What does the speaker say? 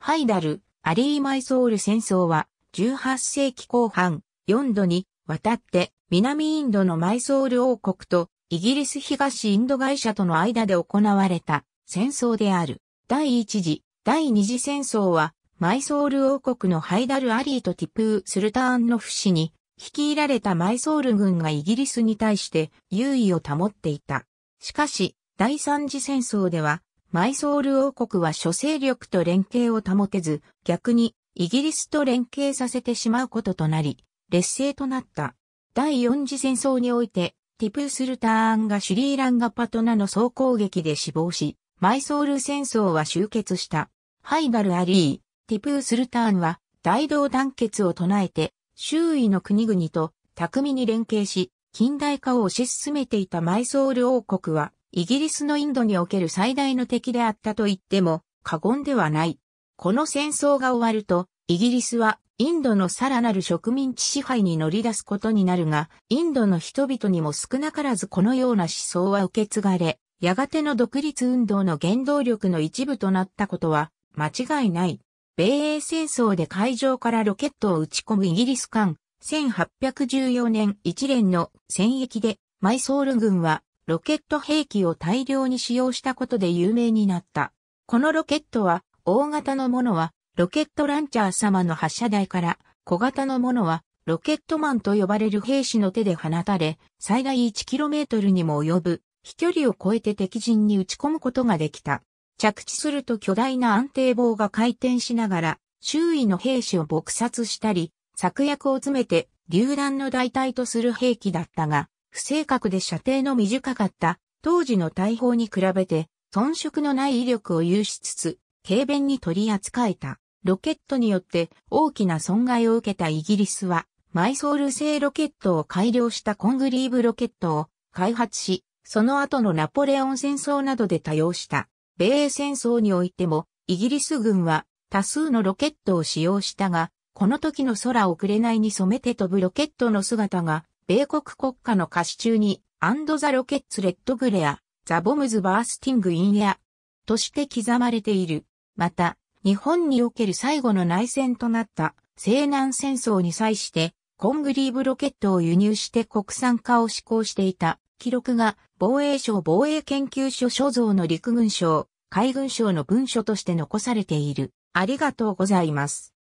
ハイダル、アリー・マイソール戦争は、18世紀後半、4度に渡って、南インドのマイソール王国と、イギリス東インド会社との間で行われた戦争である。第一次、第二次戦争は、マイソール王国のハイダル・アリーとティプー・スルターンのフ氏に、率いられたマイソール軍がイギリスに対して優位を保っていた。しかし、第三次戦争では、マイソール王国は諸勢力と連携を保てず、逆にイギリスと連携させてしまうこととなり、劣勢となった。第四次戦争において、ティプースルターンがシュリーランガパトナの総攻撃で死亡し、マイソール戦争は終結した。ハイバル・アリー、ティプースルターンは大道団結を唱えて、周囲の国々と巧みに連携し、近代化を推し進めていたマイソール王国は、イギリスのインドにおける最大の敵であったと言っても過言ではない。この戦争が終わると、イギリスはインドのさらなる植民地支配に乗り出すことになるが、インドの人々にも少なからずこのような思想は受け継がれ、やがての独立運動の原動力の一部となったことは間違いない。米英戦争で海上からロケットを撃ち込むイギリス艦、1814年一連の戦役で、マイソール軍はロケット兵器を大量に使用したことで有名になった。このロケットは、大型のものは、ロケットランチャー様の発射台から、小型のものは、ロケットマンと呼ばれる兵士の手で放たれ、最大 1km にも及ぶ、飛距離を超えて敵陣に打ち込むことができた。着地すると巨大な安定棒が回転しながら、周囲の兵士を撲殺したり、策略を詰めて、榴弾の代替とする兵器だったが、不正確で射程の短かった当時の大砲に比べて遜色のない威力を有しつつ、軽便に取り扱えた。ロケットによって大きな損害を受けたイギリスは、マイソール製ロケットを改良したコングリーブロケットを開発し、その後のナポレオン戦争などで多用した。米英戦争においても、イギリス軍は多数のロケットを使用したが、この時の空をくれないに染めて飛ぶロケットの姿が米国国家の歌詞中に、アンドザ・ロケッツ・レッド・グレア、ザ・ボムズ・バースティング・イン・エア、として刻まれている。また、日本における最後の内戦となった西南戦争に際して、コングリーブロケットを輸入して国産化を施行していた記録が防衛省防衛研究所所蔵の陸軍省、海軍省の文書として残されている。ありがとうございます。